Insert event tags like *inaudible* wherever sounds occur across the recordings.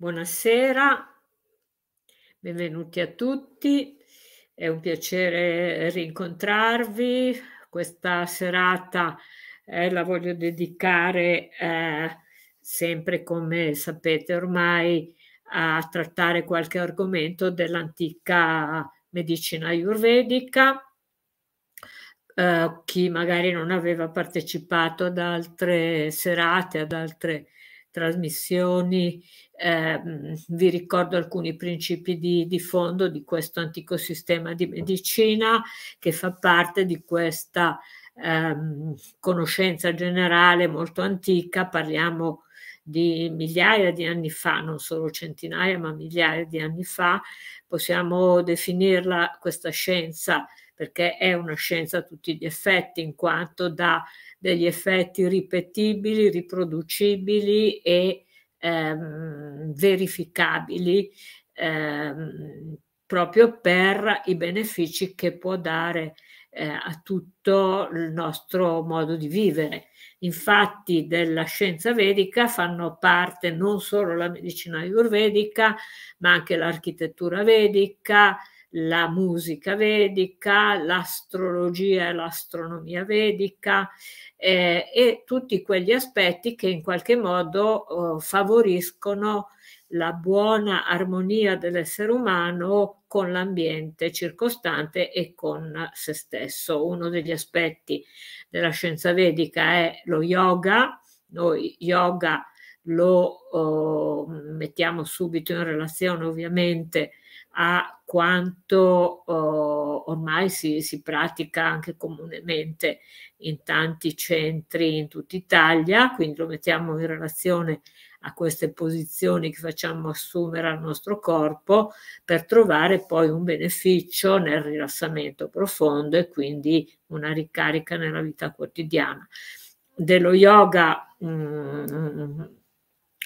Buonasera, benvenuti a tutti, è un piacere rincontrarvi. Questa serata eh, la voglio dedicare eh, sempre, come sapete ormai, a trattare qualche argomento dell'antica medicina ayurvedica. Eh, chi magari non aveva partecipato ad altre serate, ad altre trasmissioni, eh, vi ricordo alcuni principi di, di, fondo di questo antico sistema di medicina che fa parte di questa eh, conoscenza generale molto antica, parliamo di migliaia di anni fa, non solo centinaia, ma migliaia di anni fa, possiamo definirla questa scienza perché è una scienza a tutti gli effetti, in quanto da degli effetti ripetibili, riproducibili e ehm, verificabili ehm, proprio per i benefici che può dare eh, a tutto il nostro modo di vivere. Infatti della scienza vedica fanno parte non solo la medicina ayurvedica, ma anche l'architettura vedica, la musica vedica, l'astrologia e l'astronomia vedica eh, e tutti quegli aspetti che in qualche modo eh, favoriscono la buona armonia dell'essere umano con l'ambiente circostante e con se stesso. Uno degli aspetti della scienza vedica è lo yoga. Noi yoga lo eh, mettiamo subito in relazione ovviamente a quanto uh, ormai si, si, pratica anche comunemente in tanti centri in tutta Italia, quindi lo mettiamo in relazione a queste posizioni che facciamo assumere al nostro corpo per trovare poi un beneficio nel rilassamento profondo e quindi una ricarica nella vita quotidiana. Dello yoga mh, mm,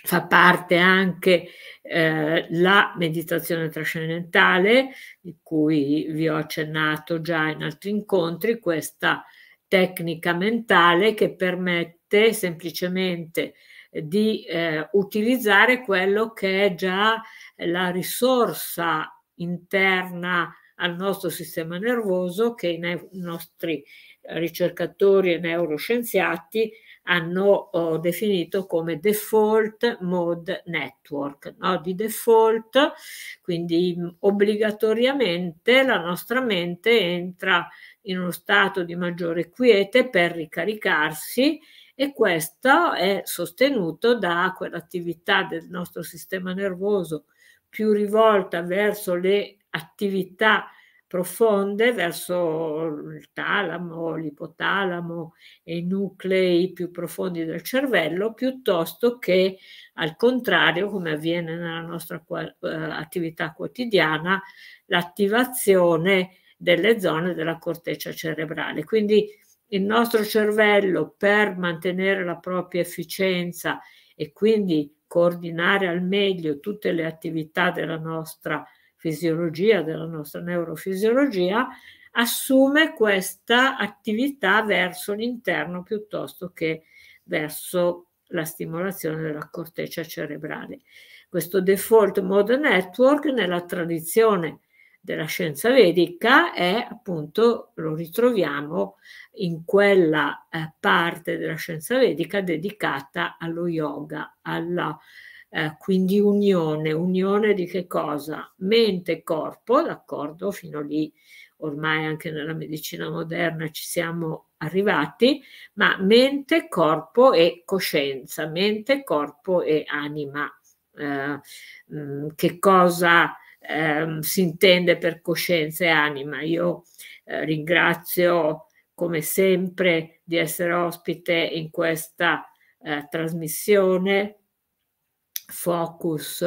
fa parte anche eh, la meditazione trascendentale, di cui vi ho accennato già in altri incontri, questa tecnica mentale che permette semplicemente di eh, utilizzare quello che è già la risorsa interna al nostro sistema nervoso che i, i nostri ricercatori e neuroscienziati hanno oh, definito come default mode network. No? Di default, quindi mm, obbligatoriamente la nostra mente entra in uno stato di maggiore quiete per ricaricarsi e questo è sostenuto da quell'attività del nostro sistema nervoso più rivolta verso le attività profonde verso il talamo, l'ipotalamo e i nuclei più profondi del cervello, piuttosto che al contrario, come avviene nella nostra eh, attività quotidiana, l'attivazione delle zone della corteccia cerebrale. Quindi il nostro cervello per mantenere la propria efficienza e quindi coordinare al meglio tutte le attività della nostra attività, fisiologia, della nostra neurofisiologia, assume questa attività verso l'interno piuttosto che verso la stimolazione della corteccia cerebrale. Questo default mode network nella tradizione della scienza vedica è appunto, lo ritroviamo in quella eh, parte della scienza vedica dedicata allo yoga, alla eh, quindi unione, unione di che cosa? Mente e corpo, d'accordo, fino lì ormai anche nella medicina moderna ci siamo arrivati, ma mente, corpo e coscienza, mente, corpo e anima. Eh, mh, mm, che cosa eh, si intende per coscienza e anima? Io eh, ringrazio come sempre di essere ospite in questa eh, trasmissione Focus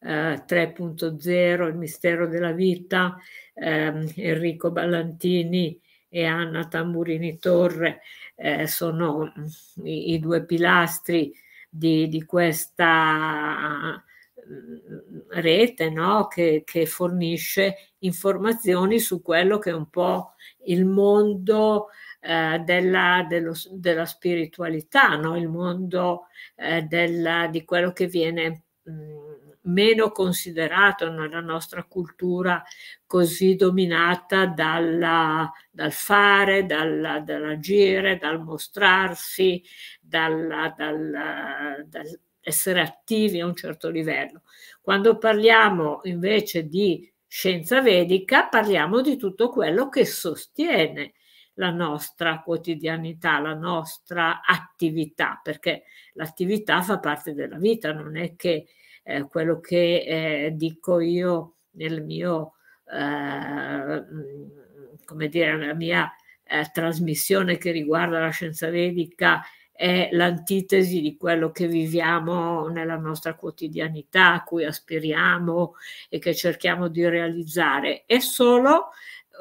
eh, 3.0, Il mistero della vita, ehm, Enrico Ballantini e Anna Tamburini Torre eh, sono mm, i, i, due pilastri di, di questa mm, rete no? che, che, fornisce informazioni su quello che è un po' il mondo eh, della, dello, della, spiritualità, no? il mondo eh, della, di quello che viene mh, mm, meno considerato nella nostra cultura così dominata dalla, dal fare, dalla, dall'agire, dal mostrarsi, dalla, dal, dal essere attivi a un certo livello. Quando parliamo invece di scienza vedica, parliamo di tutto quello che sostiene la nostra quotidianità, la nostra attività, perché l'attività fa parte della vita, non è che eh, quello che eh, dico io nel mio, eh, come dire, nella mia eh, trasmissione che riguarda la scienza vedica è l'antitesi di quello che viviamo nella nostra quotidianità, a cui aspiriamo e che cerchiamo di realizzare, è solo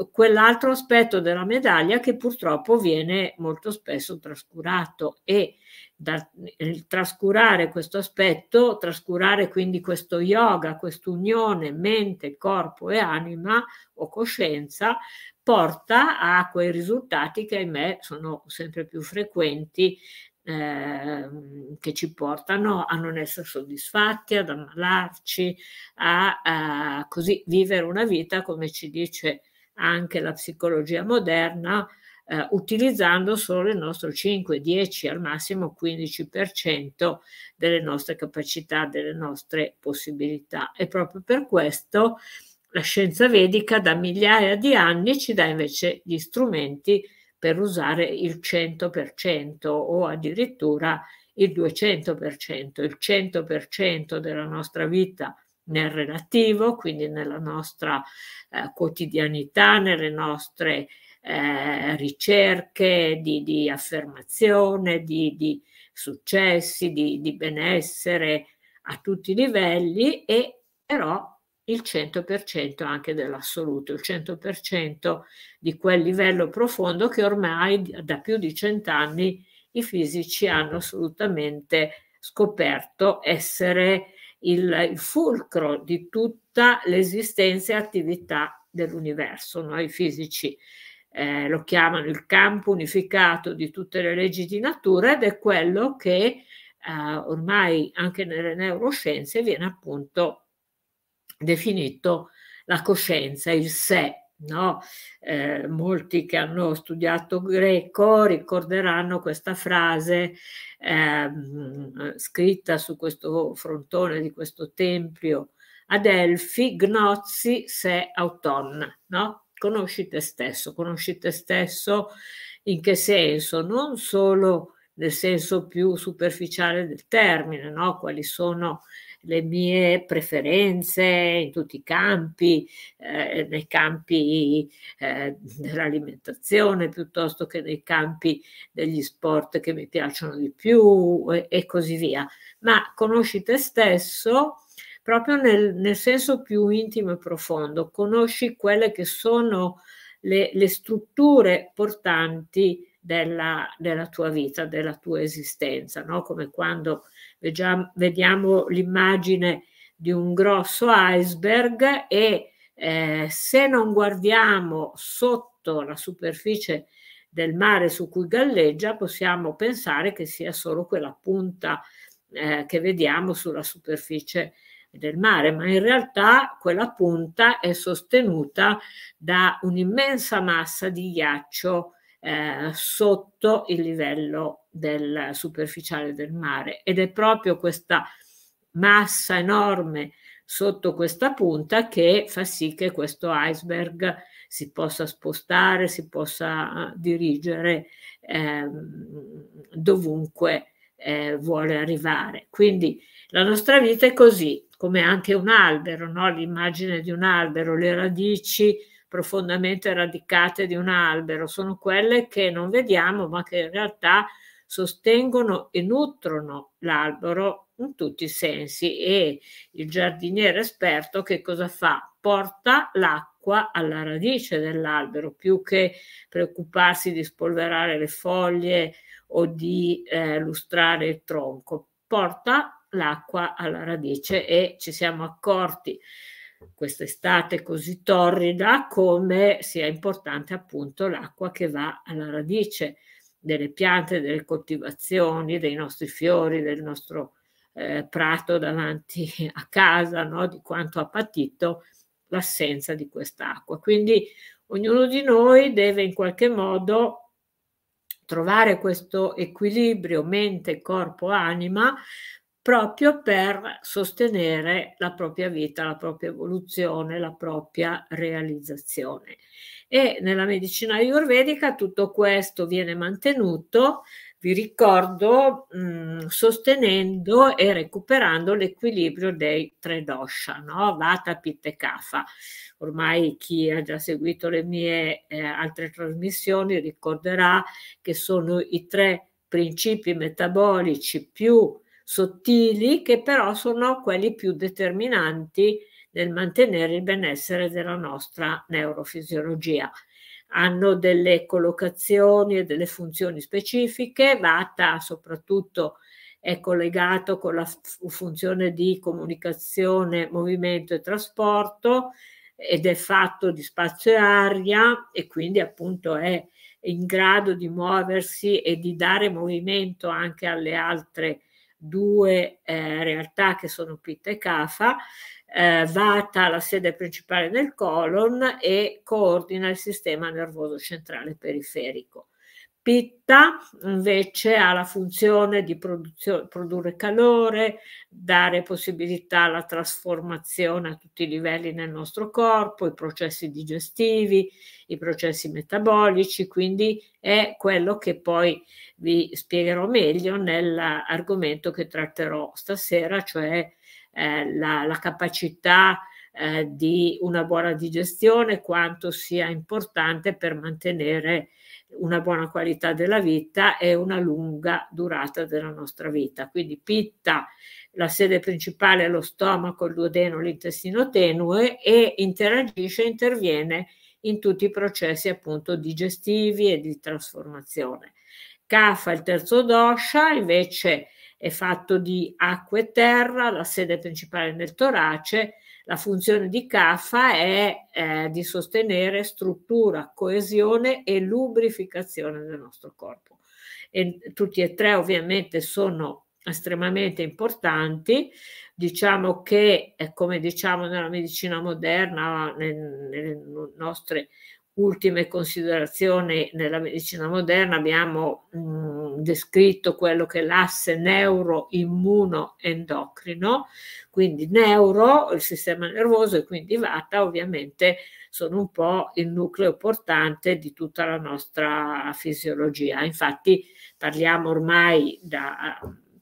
quell'altro aspetto della medaglia che purtroppo viene molto spesso trascurato e da, il trascurare questo aspetto, trascurare quindi questo yoga, quest'unione mente, corpo e anima o coscienza, porta a quei risultati che ahimè sono sempre più frequenti ehm, che ci portano a non essere soddisfatti, ad ammalarci, a, a, così vivere una vita, come ci dice anche la psicologia moderna eh, utilizzando solo il nostro 5, 10, al massimo 15% delle nostre capacità, delle nostre possibilità. E proprio per questo la scienza vedica da migliaia di anni ci dà invece gli strumenti per usare il 100% o addirittura il 200%, il 100% della nostra vita nel relativo, quindi nella nostra eh, quotidianità, nelle nostre eh, ricerche di, di affermazione, di, di successi, di, di benessere a tutti i livelli e però il 100% anche dell'assoluto, il 100% di quel livello profondo che ormai da più di cent'anni i fisici hanno assolutamente scoperto essere il, il fulcro di tutta l'esistenza e attività dell'universo. Noi fisici eh, lo chiamano il campo unificato di tutte le leggi di natura ed è quello che eh, ormai anche nelle neuroscienze viene appunto definito la coscienza, il sé, No? Eh, molti che hanno studiato greco ricorderanno questa frase eh, scritta su questo frontone di questo tempio ad Elfi, gnozi se autona, no? conosci te stesso, conosci te stesso in che senso? Non solo nel senso più superficiale del termine, no? quali sono le mie preferenze in tutti i campi, eh, nei campi eh, dell'alimentazione piuttosto che nei campi degli sport che mi piacciono di più e, e così via. Ma conosci te stesso proprio nel, nel, senso più intimo e profondo, conosci quelle che sono le, le strutture portanti della, della, tua vita, della tua esistenza, no? come quando Vediamo, l'immagine di un grosso iceberg e eh, se non guardiamo sotto la superficie del mare su cui galleggia, possiamo pensare che sia solo quella punta eh, che vediamo sulla superficie del mare, ma in realtà quella punta è sostenuta da un'immensa massa di ghiaccio eh, sotto il livello del superficiale del mare ed è proprio questa massa enorme sotto questa punta che fa sì che questo iceberg si possa spostare, si possa eh, dirigere eh, dovunque eh, vuole arrivare. Quindi la nostra vita è così, come anche un albero, no? l'immagine di un albero, le radici profondamente radicate di un albero, sono quelle che non vediamo ma che in realtà sostengono e nutrono l'albero in tutti i sensi e il giardiniere esperto che cosa fa? Porta l'acqua alla radice dell'albero più che preoccuparsi di spolverare le foglie o di eh, lustrare il tronco, porta l'acqua alla radice e ci siamo accorti quest'estate così torrida come sia importante appunto l'acqua che va alla radice delle piante, delle coltivazioni, dei nostri fiori, del nostro eh, prato davanti *laughs* a casa, no? di quanto ha patito l'assenza di quest'acqua. Quindi ognuno di noi deve in qualche modo trovare questo equilibrio mente, corpo, anima proprio per sostenere la propria vita, la propria evoluzione, la propria realizzazione. E nella medicina ayurvedica tutto questo viene mantenuto, vi ricordo, mh, mm, sostenendo e recuperando l'equilibrio dei tre dosha, no? Vata, Pitta e Kapha. Ormai chi ha già seguito le mie eh, altre trasmissioni ricorderà che sono i tre principi metabolici più sottili che però sono quelli più determinanti nel mantenere il benessere della nostra neurofisiologia. Hanno delle collocazioni e delle funzioni specifiche, Vata soprattutto è collegato con la funzione di comunicazione, movimento e trasporto ed è fatto di spazio e aria e quindi appunto è in grado di muoversi e di dare movimento anche alle altre due eh, realtà che sono Pitta e Cafa, eh, Vata la sede principale del colon e coordina il sistema nervoso centrale periferico. Pitta invece ha la funzione di produrre calore, dare possibilità alla trasformazione a tutti i livelli nel nostro corpo, i processi digestivi, i processi metabolici, quindi è quello che poi vi spiegherò meglio nell'argomento che tratterò stasera, cioè eh, la, la, capacità eh, di una buona digestione, quanto sia importante per mantenere una buona qualità della vita e una lunga durata della nostra vita. Quindi pitta, la sede principale è lo stomaco, il duodeno, l'intestino tenue e interagisce interviene in tutti i processi appunto digestivi e di trasformazione. Kafa, il terzo dosha, invece è fatto di acqua e terra, la sede principale nel torace, la funzione di CAFA è eh, di sostenere struttura, coesione e lubrificazione del nostro corpo. E tutti e tre ovviamente sono estremamente importanti. Diciamo che, eh, come diciamo nella medicina moderna, nelle nostre ultime considerazioni nella medicina moderna abbiamo mh, mm, descritto quello che è l'asse neuro-immuno-endocrino, quindi neuro, il sistema nervoso e quindi vata ovviamente sono un po' il nucleo portante di tutta la nostra fisiologia. Infatti parliamo ormai da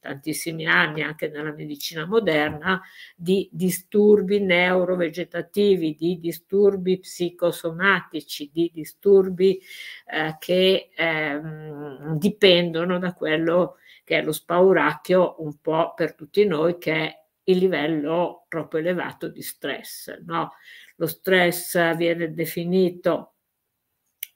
tantissimi anni anche nella medicina moderna, di disturbi neurovegetativi, di disturbi psicosomatici, di disturbi eh, che ehm, dipendono da quello che è lo spauracchio un po' per tutti noi, che è il livello troppo elevato di stress. No? Lo stress viene definito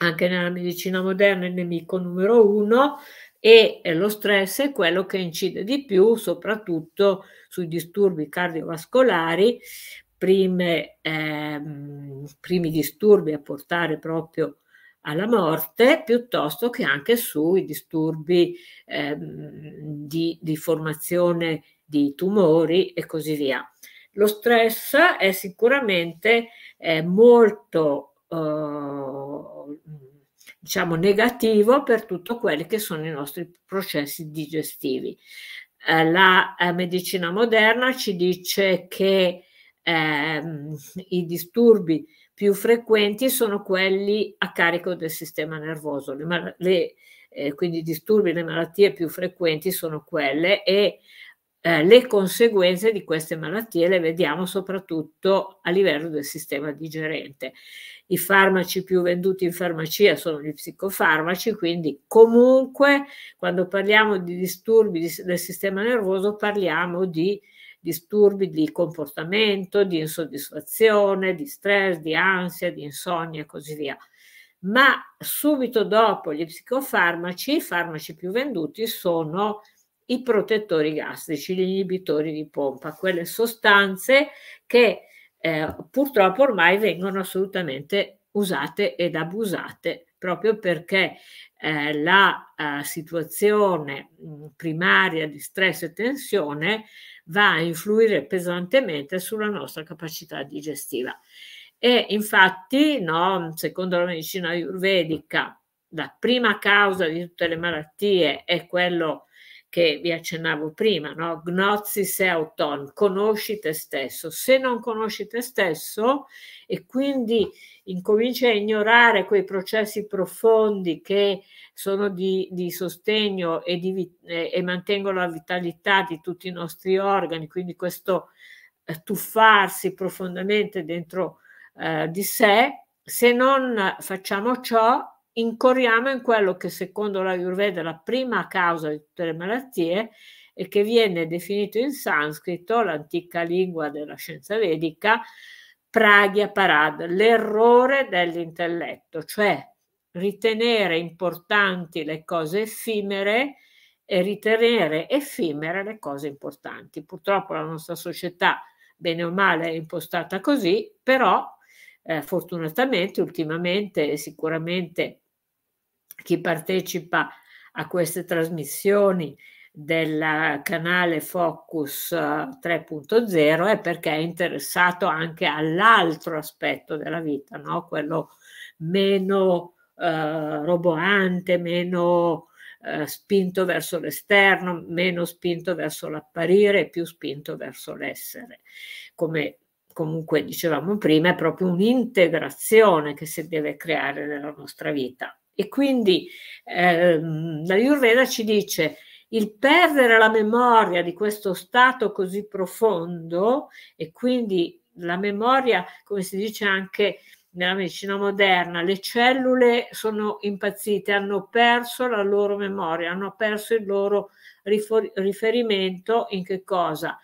anche nella medicina moderna il nemico numero uno, e eh, lo stress è quello che incide di più soprattutto sui disturbi cardiovascolari, prime, ehm, primi disturbi a portare proprio alla morte piuttosto che anche sui disturbi ehm, di, di formazione di tumori e così via. Lo stress è sicuramente eh, molto eh, diciamo, negativo per tutto quelli che sono i nostri processi digestivi. Eh, la eh, medicina moderna ci dice che ehm, i disturbi più frequenti sono quelli a carico del sistema nervoso, le, le, eh, quindi i disturbi, le malattie più frequenti sono quelle e eh, le conseguenze di queste malattie le vediamo soprattutto a livello del sistema digerente. I farmaci più venduti in farmacia sono gli psicofarmaci, quindi comunque quando parliamo di disturbi del sistema nervoso parliamo di disturbi di comportamento, di insoddisfazione, di stress, di ansia, di insonnia e così via. Ma subito dopo gli psicofarmaci, i farmaci più venduti sono i protettori gastrici, gli inibitori di pompa, quelle sostanze che eh, purtroppo ormai vengono assolutamente usate ed abusate proprio perché eh, la eh, situazione mm, primaria di stress e tensione va a influire pesantemente sulla nostra capacità digestiva. E infatti, no, secondo la medicina ayurvedica, la prima causa di tutte le malattie è quello che vi accennavo prima, no? Gnosis e auton, conosci te stesso. Se non conosci te stesso e quindi incominci a ignorare quei processi profondi che sono di, di sostegno e, di, eh, e mantengono la vitalità di tutti i nostri organi, quindi questo eh, tuffarsi profondamente dentro eh, di sé, se non facciamo ciò incorriamo in quello che secondo la Ayurveda è la prima causa di tutte le malattie e che viene definito in sanscrito, l'antica lingua della scienza vedica, pragya parad, l'errore dell'intelletto, cioè ritenere importanti le cose effimere e ritenere effimere le cose importanti. Purtroppo la nostra società, bene o male, è impostata così, però eh, fortunatamente ultimamente e sicuramente chi partecipa a queste trasmissioni del canale Focus 3.0 eh, è perché è interessato anche all'altro aspetto della vita, no? quello meno eh, roboante, meno eh, spinto verso l'esterno, meno spinto verso l'apparire, più spinto verso l'essere. Come comunque dicevamo prima, è proprio un'integrazione che si deve creare nella nostra vita. E quindi ehm, la Yurveda ci dice il perdere la memoria di questo stato così profondo e quindi la memoria, come si dice anche nella medicina moderna, le cellule sono impazzite, hanno perso la loro memoria, hanno perso il loro riferimento in che cosa?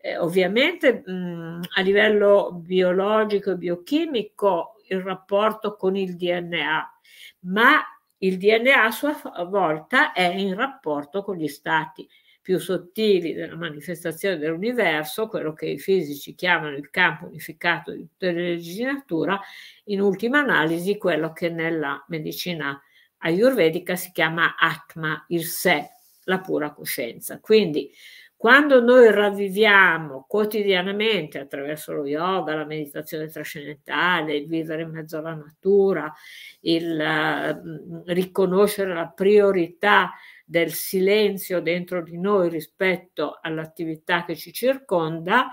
Eh, ovviamente mh, mm, a livello biologico e biochimico il rapporto con il DNA, ma il DNA a sua volta è in rapporto con gli stati più sottili della manifestazione dell'universo, quello che i fisici chiamano il campo unificato di tutte le leggi di natura, in ultima analisi quello che nella medicina ayurvedica si chiama Atma, il sé, la pura coscienza. Quindi quando noi ravviviamo quotidianamente attraverso lo yoga, la meditazione trascendentale, il vivere in mezzo alla natura, il uh, riconoscere la priorità del silenzio dentro di noi rispetto all'attività che ci circonda,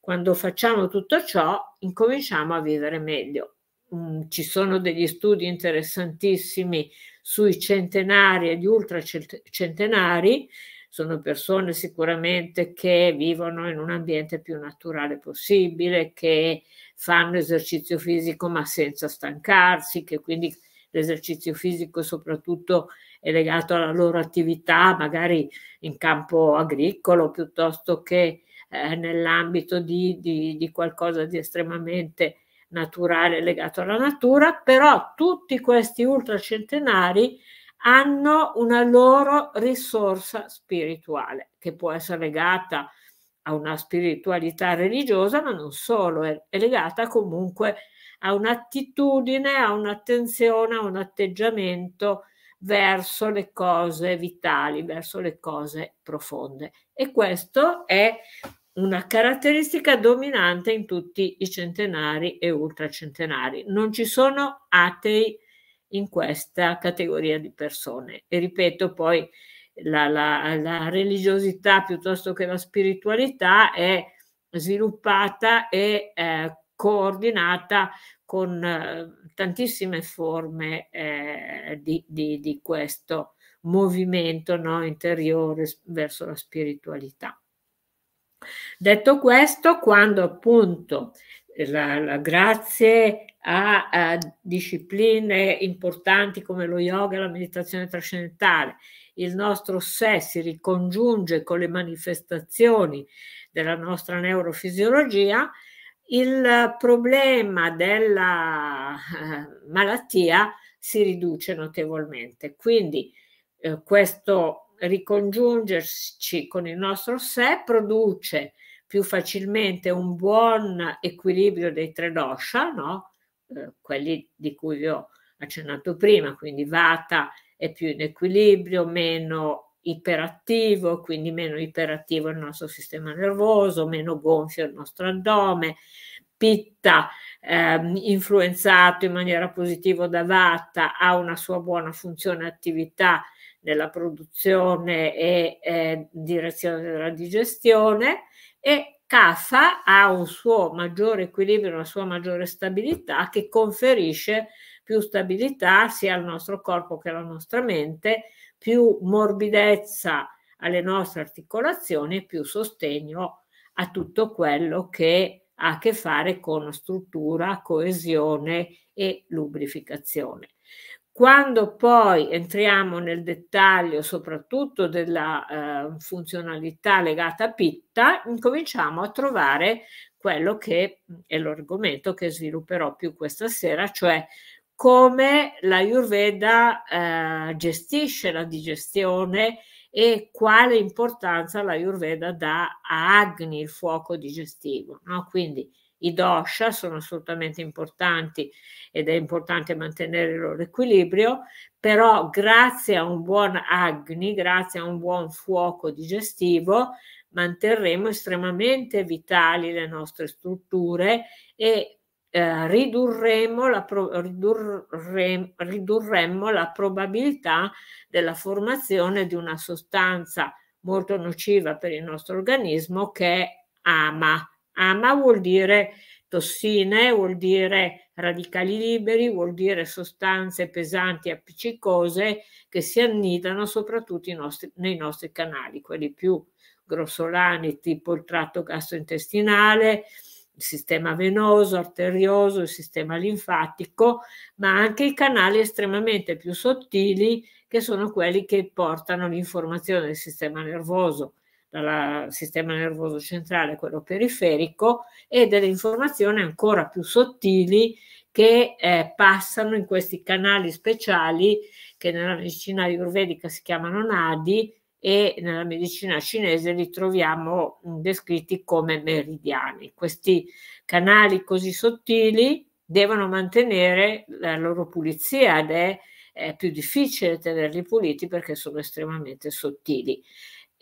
quando facciamo tutto ciò incominciamo a vivere meglio. Mm, ci sono degli studi interessantissimi sui centenari e gli ultracentenari sono persone sicuramente che vivono in un ambiente più naturale possibile, che fanno esercizio fisico ma senza stancarsi, che quindi l'esercizio fisico soprattutto è legato alla loro attività, magari in campo agricolo piuttosto che eh, nell'ambito di, di, di qualcosa di estremamente naturale legato alla natura, però tutti questi ultracentenari hanno una loro risorsa spirituale che può essere legata a una spiritualità religiosa, ma non solo, è, legata comunque a un'attitudine, a un'attenzione, a un atteggiamento verso le cose vitali, verso le cose profonde. E questo è una caratteristica dominante in tutti i centenari e ultracentenari. Non ci sono atei in questa categoria di persone. E ripeto, poi la, la, la religiosità piuttosto che la spiritualità è sviluppata e eh, coordinata con eh, tantissime forme eh, di, di, di, questo movimento no, interiore verso la spiritualità. Detto questo, quando appunto la, la, grazie a, a discipline importanti come lo yoga e la meditazione trascendentale, il nostro sé si ricongiunge con le manifestazioni della nostra neurofisiologia, il problema della eh, malattia si riduce notevolmente. Quindi eh, questo ricongiungerci con il nostro sé produce più facilmente un buon equilibrio dei tre dosha, no? Eh, quelli di cui vi ho accennato prima, quindi Vata è più in equilibrio, meno iperattivo, quindi meno iperattivo il nostro sistema nervoso, meno gonfio il nostro addome, Pitta eh, influenzato in maniera positiva da Vata ha una sua buona funzione attività nella produzione e eh, direzione della digestione e K ha un suo maggiore equilibrio, una sua maggiore stabilità che conferisce più stabilità sia al nostro corpo che alla nostra mente, più morbidezza alle nostre articolazioni e più sostegno a tutto quello che ha a che fare con struttura, coesione e lubrificazione. Quando poi entriamo nel dettaglio soprattutto della eh, funzionalità legata a pitta, incominciamo a trovare quello che mm, è l'argomento che svilupperò più questa sera, cioè come la Ayurveda eh, gestisce la digestione e quale importanza la Ayurveda dà a Agni, il fuoco digestivo. No? Quindi i dosha sono assolutamente importanti ed è importante mantenere il loro equilibrio, però grazie a un buon agni, grazie a un buon fuoco digestivo, manterremo estremamente vitali le nostre strutture e eh, ridurremo, la pro, ridurre, ridurremo la probabilità della formazione di una sostanza molto nociva per il nostro organismo che è ama AMA vuol dire tossine, vuol dire radicali liberi, vuol dire sostanze pesanti appiccicose che si annidano soprattutto nostri, nei nostri canali, quelli più grossolani tipo il tratto gastrointestinale, il sistema venoso, arterioso, il sistema linfatico, ma anche i canali estremamente più sottili che sono quelli che portano l'informazione del sistema nervoso, dal sistema nervoso centrale a quello periferico e delle informazioni ancora più sottili che eh, passano in questi canali speciali che nella medicina ayurvedica si chiamano nadi e nella medicina cinese li troviamo descritti come meridiani. Questi canali così sottili devono mantenere la loro pulizia ed è, è più difficile tenerli puliti perché sono estremamente sottili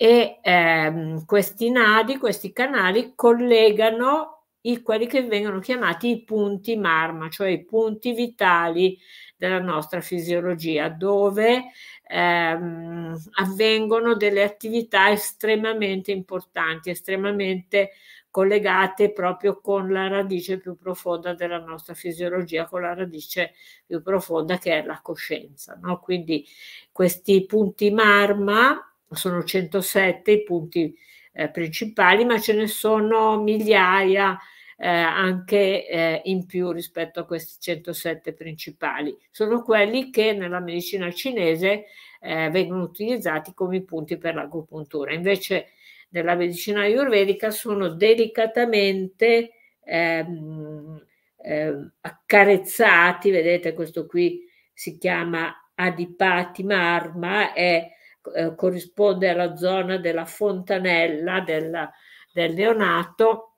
e ehm, questi nadi, questi canali collegano i, quelli che vengono chiamati i punti marma, cioè i punti vitali della nostra fisiologia, dove ehm, avvengono delle attività estremamente importanti, estremamente collegate proprio con la radice più profonda della nostra fisiologia, con la radice più profonda che è la coscienza. No? Quindi questi punti marma sono 107 i punti eh, principali, ma ce ne sono migliaia eh, anche eh, in più rispetto a questi 107 principali. Sono quelli che nella medicina cinese eh, vengono utilizzati come punti per l'agopuntura. Invece nella medicina ayurvedica sono delicatamente ehm, ehm accarezzati, vedete questo qui si chiama adipati marma, è eh, corrisponde alla zona della fontanella del, del neonato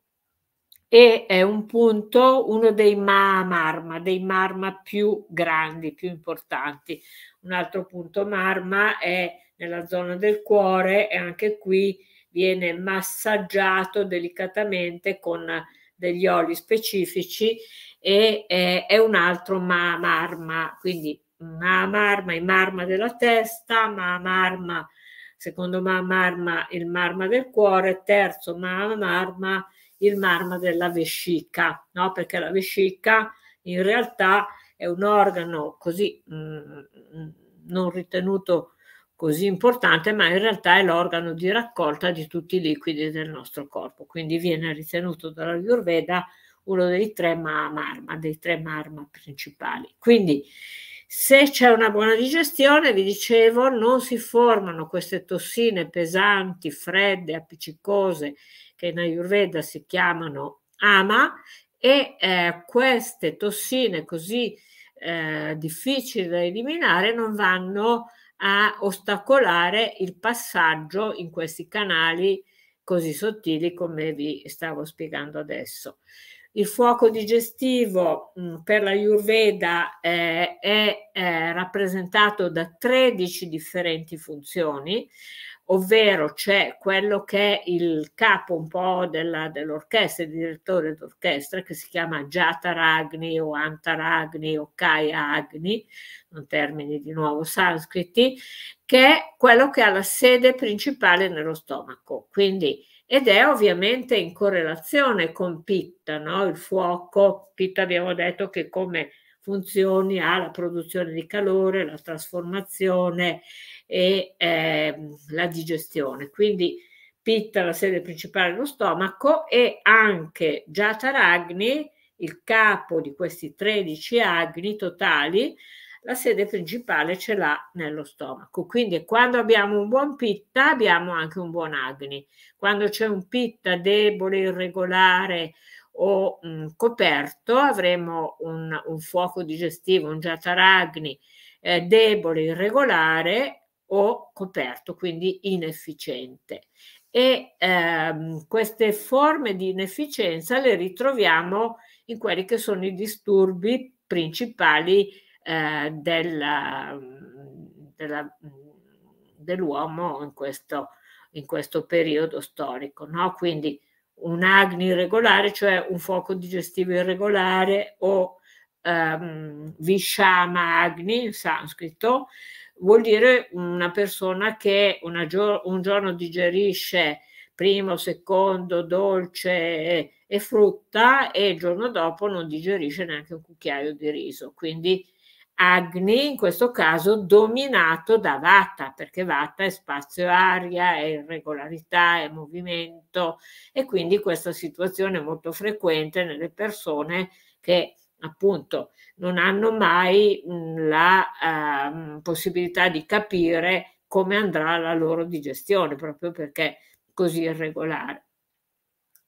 e è un punto, uno dei ma marma, dei marma più grandi, più importanti. Un altro punto marma è nella zona del cuore e anche qui viene massaggiato delicatamente con degli oli specifici e eh, è un altro ma marma, quindi Mamma Arma, il marma della testa, Mamma Arma, secondo Mamma Arma, il marma del cuore, terzo Mamma Arma, il marma della vescica, no? perché la vescica in realtà è un organo così mh, mm, mm, non ritenuto così importante, ma in realtà è l'organo di raccolta di tutti i liquidi del nostro corpo, quindi viene ritenuto dalla Yurveda uno dei tre marma, dei tre marma principali. Quindi se c'è una buona digestione, vi dicevo, non si formano queste tossine pesanti, fredde, appiccicose, che in Ayurveda si chiamano ama, e eh, queste tossine così eh, difficili da eliminare non vanno a ostacolare il passaggio in questi canali così sottili come vi stavo spiegando adesso. Il fuoco digestivo mm, per la Ayurveda eh, è eh, rappresentato da 13 differenti funzioni, ovvero c'è quello che è il capo un po' della, dell'orchestra, il direttore d'orchestra, che si chiama Jataragni o Antaragni o Kaya Agni, in termini di nuovo sanscriti, che è quello che ha la sede principale nello stomaco. Quindi ed è ovviamente in correlazione con Pitta, no? il fuoco. Pitta abbiamo detto che come funzioni ha la produzione di calore, la trasformazione e eh, la digestione. Quindi Pitta, la sede principale dello stomaco, e anche Jataragni, il capo di questi 13 agni totali, la sede principale ce l'ha nello stomaco. Quindi quando abbiamo un buon pitta abbiamo anche un buon agni. Quando c'è un pitta debole, irregolare o mh, coperto, avremo un, un, fuoco digestivo, un jataragni eh, debole, irregolare o coperto, quindi inefficiente. E ehm, queste forme di inefficienza le ritroviamo in quelli che sono i disturbi principali eh, mm, della, della, mm, dell'uomo in questo, in questo, periodo storico. No? Quindi agni irregolare, cioè un fuoco digestivo irregolare o ehm, Vishama Agni in sanscrito, vuol dire una persona che una gio- un giorno digerisce primo, secondo, dolce e, frutta e il giorno dopo non digerisce neanche un cucchiaio di riso. Quindi Agni in questo caso dominato da Vata, perché Vata è spazio aria, è irregolarità, è movimento e quindi questa situazione è molto frequente nelle persone che appunto non hanno mai mh, mm, la uh, possibilità di capire come andrà la loro digestione, proprio perché è così irregolare.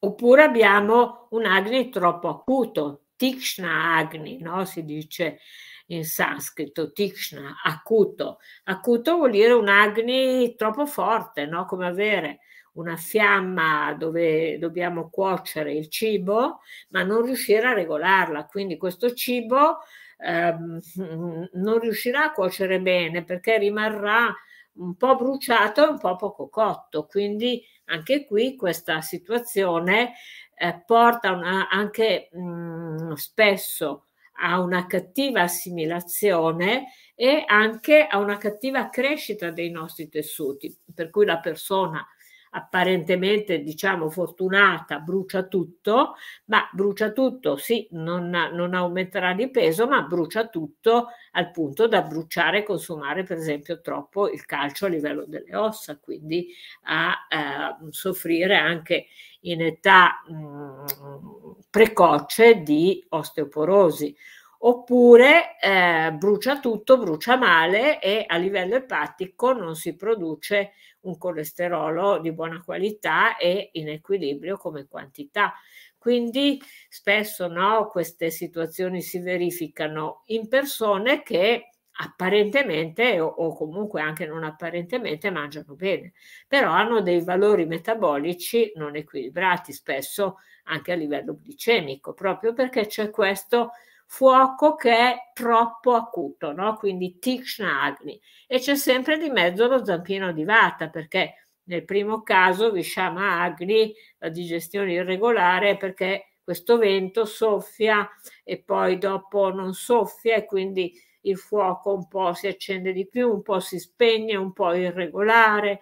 Oppure abbiamo un Agni troppo acuto, Tikshna Agni, no? si dice in sanscrito, tikshna, acuto. Acuto vuol dire un agni troppo forte, no? come avere una fiamma dove dobbiamo cuocere il cibo, ma non riuscire a regolarla. Quindi questo cibo eh, *laughs* non riuscirà a cuocere bene perché rimarrà un po' bruciato e un po' poco cotto. Quindi anche qui questa situazione eh, porta una, anche mh, mm, spesso a una cattiva assimilazione e anche a una cattiva crescita dei nostri tessuti, per cui la persona apparentemente diciamo fortunata brucia tutto, ma brucia tutto, sì, non, non, aumenterà di peso, ma brucia tutto al punto da bruciare e consumare per esempio troppo il calcio a livello delle ossa, quindi a eh, soffrire anche in età mh, mm, precoce di osteoporosi. Oppure eh, brucia tutto, brucia male e a livello epatico non si produce un colesterolo di buona qualità e in equilibrio come quantità. Quindi spesso no, queste situazioni si verificano in persone che apparentemente o, o, comunque anche non apparentemente mangiano bene, però hanno dei valori metabolici non equilibrati spesso anche a livello glicemico, proprio perché c'è questo fuoco che è troppo acuto, no? quindi ticna agni, e c'è sempre di mezzo lo zampino di vata, perché nel primo caso Vishama agni, la digestione irregolare, perché questo vento soffia e poi dopo non soffia e quindi il fuoco un po' si accende di più, un po' si spegne, un po' irregolare.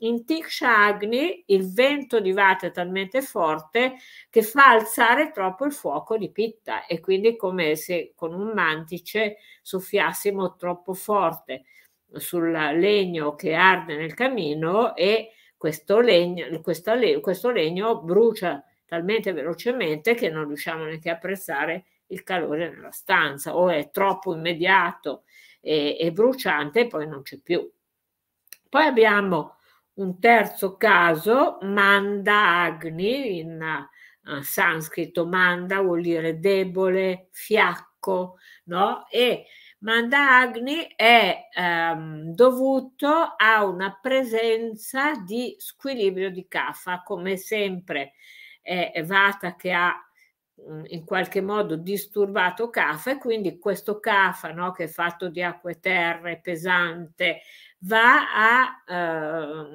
In Tiksha Agni il vento di Vata è talmente forte che fa alzare troppo il fuoco di Pitta e quindi come se con un mantice soffiassimo troppo forte sul legno che arde nel camino e questo legno, questo legno brucia talmente velocemente che non riusciamo neanche a apprezzare il calore nella stanza o è troppo immediato e, e bruciante e poi non c'è più. Poi abbiamo un terzo caso, Manda Agni, in eh, sanscrito Manda vuol dire debole, fiacco, no? E Manda Agni è ehm, dovuto a una presenza di squilibrio di Kapha, come sempre è Vata che ha Mm, in qualche modo disturbato Kafa e quindi questo Kafa no, che è fatto di acqua e terra e pesante va a eh,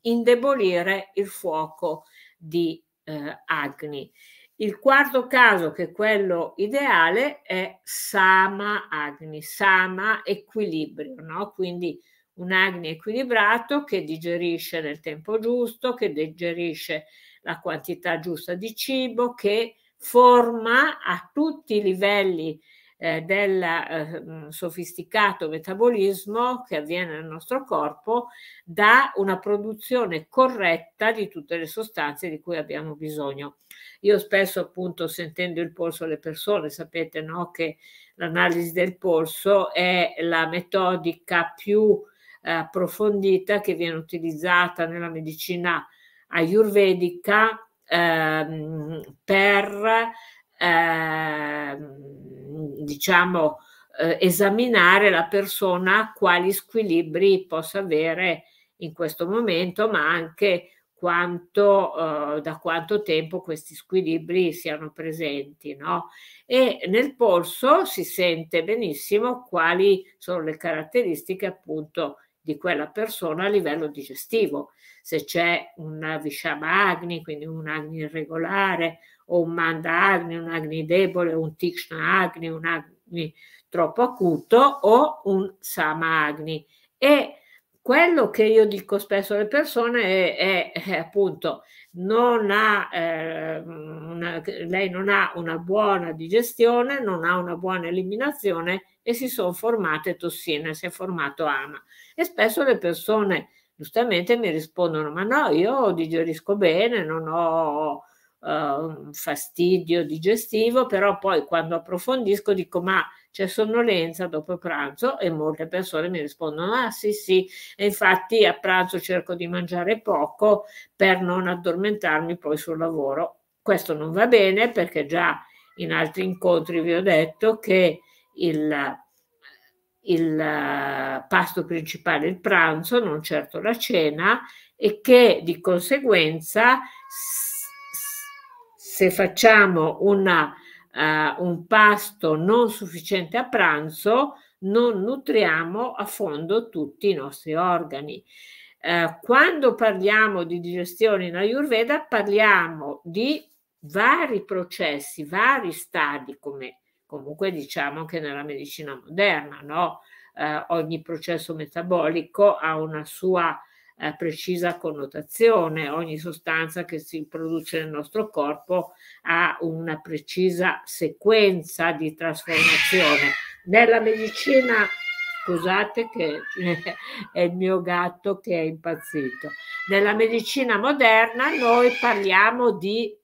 indebolire il fuoco di eh, Agni. Il quarto caso, che è quello ideale, è Sama Agni, Sama equilibrio, no? quindi un Agni equilibrato che digerisce nel tempo giusto, che digerisce la quantità giusta di cibo, che forma a tutti i livelli eh, del eh, mm, sofisticato metabolismo che avviene nel nostro corpo da una produzione corretta di tutte le sostanze di cui abbiamo bisogno. Io spesso appunto sentendo il polso alle persone, sapete no, che l'analisi del polso è la metodica più eh, approfondita che viene utilizzata nella medicina ayurvedica Ehm, per ehm, diciamo eh, esaminare la persona quali squilibri possa avere in questo momento, ma anche quanto, eh, da quanto tempo questi squilibri siano presenti. No? E nel polso si sente benissimo quali sono le caratteristiche appunto di quella persona a livello digestivo. Se c'è un Vishama Agni, quindi un Agni irregolare, o un Manda Agni, un Agni debole, un Tikshna Agni, un Agni troppo acuto o un Sama Agni. E quello che io dico spesso alle persone è, è, è appunto non ha, eh, una, lei non ha una buona digestione, non ha una buona eliminazione e si sono formate tossine, si è formato ama. E spesso le persone giustamente mi rispondono, ma no, io digerisco bene, non ho eh, fastidio digestivo, però poi quando approfondisco dico, ma c'è sonnolenza dopo pranzo e molte persone mi rispondono ah sì sì e infatti a pranzo cerco di mangiare poco per non addormentarmi poi sul lavoro questo non va bene perché già in altri incontri vi ho detto che il, il eh, pasto principale, il pranzo, non certo la cena, e che di conseguenza se facciamo una, uh, un pasto non sufficiente a pranzo, non nutriamo a fondo tutti i nostri organi. Eh, quando parliamo di digestione in Ayurveda, parliamo di vari processi, vari stadi, come comunque diciamo che nella medicina moderna, no? Eh, ogni processo metabolico ha una sua eh, precisa connotazione, ogni sostanza che si produce nel nostro corpo ha una precisa sequenza di trasformazione. Nella medicina, scusate che *laughs* è il mio gatto che è impazzito, nella medicina moderna noi parliamo di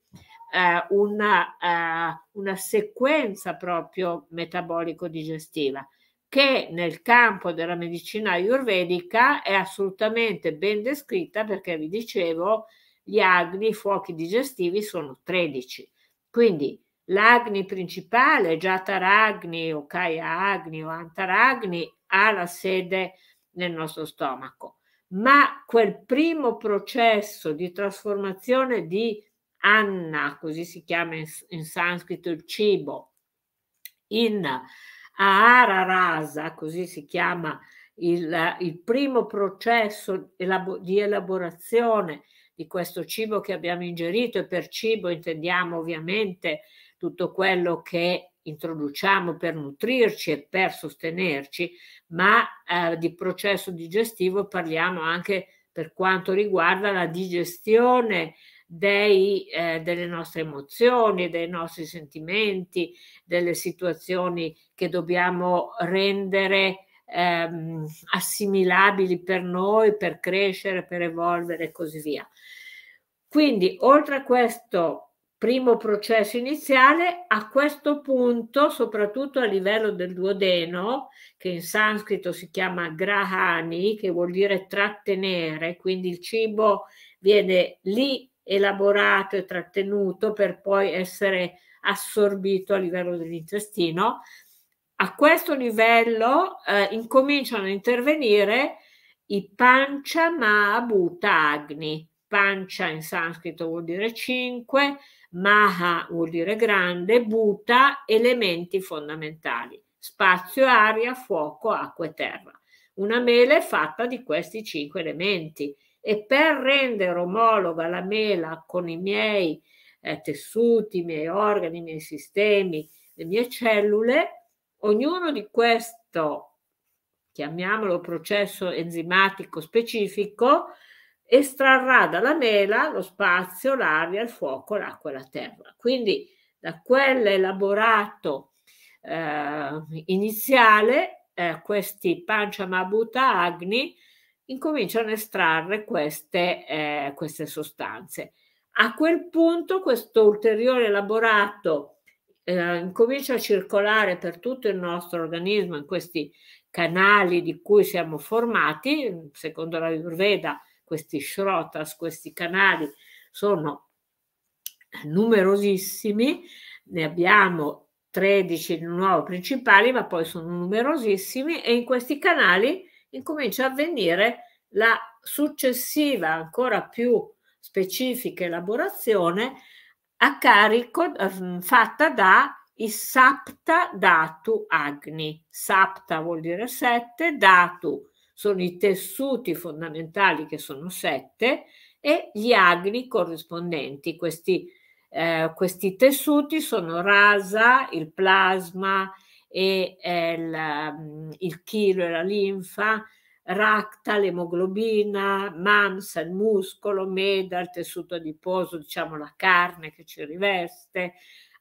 eh, una, eh, una sequenza proprio metabolico-digestiva che nel campo della medicina ayurvedica è assolutamente ben descritta perché vi dicevo gli agni, i fuochi digestivi sono 13. Quindi l'agni principale, Jataragni o Kaya Agni o Antaragni, ha la sede nel nostro stomaco. Ma quel primo processo di trasformazione di Anna, così si chiama in, in sanscrito il cibo, in Ahara Rasa, così si chiama il, il primo processo di elaborazione di questo cibo che abbiamo ingerito e per cibo intendiamo ovviamente tutto quello che introduciamo per nutrirci e per sostenerci, ma eh, di processo digestivo parliamo anche per quanto riguarda la digestione dei, eh, delle nostre emozioni, dei nostri sentimenti, delle situazioni che dobbiamo rendere ehm, assimilabili per noi, per crescere, per evolvere e così via. Quindi, oltre a questo primo processo iniziale, a questo punto, soprattutto a livello del duodeno, che in sanscrito si chiama grahani, che vuol dire trattenere, quindi il cibo viene lì elaborato e trattenuto per poi essere assorbito a livello dell'intestino. A questo livello eh, incominciano a intervenire i pancha mahabhuta agni. Pancia in sanscrito vuol dire 5, maha vuol dire grande, bhuta elementi fondamentali, spazio, aria, fuoco, acqua e terra. Una mela è fatta di questi cinque elementi e per rendere omologa la mela con i miei eh, tessuti, i miei organi, i miei sistemi, le mie cellule, ognuno di questo, chiamiamolo processo enzimatico specifico, estrarrà dalla mela lo spazio, l'aria, il fuoco, l'acqua e la terra. Quindi da quell'elaborato eh, iniziale, eh, questi Panchamabhuta Agni incominciano a estrarre queste, eh, queste sostanze. A quel punto questo ulteriore elaborato eh, incomincia a circolare per tutto il nostro organismo in questi canali di cui siamo formati, secondo la Ayurveda questi shrotas, questi canali sono numerosissimi, ne abbiamo 13 di nuovo principali, ma poi sono numerosissimi e in questi canali incomincia a venire la successiva, ancora più specifica elaborazione a carico eh, fatta da i sapta datu agni. Sapta vuol dire sette, datu sono i tessuti fondamentali che sono sette e gli agni corrispondenti. Questi, eh, questi tessuti sono rasa, il plasma, e il, mm, il chilo e la linfa, racta, l'emoglobina, mansa, il muscolo, meda, il tessuto adiposo, diciamo la carne che ci riveste,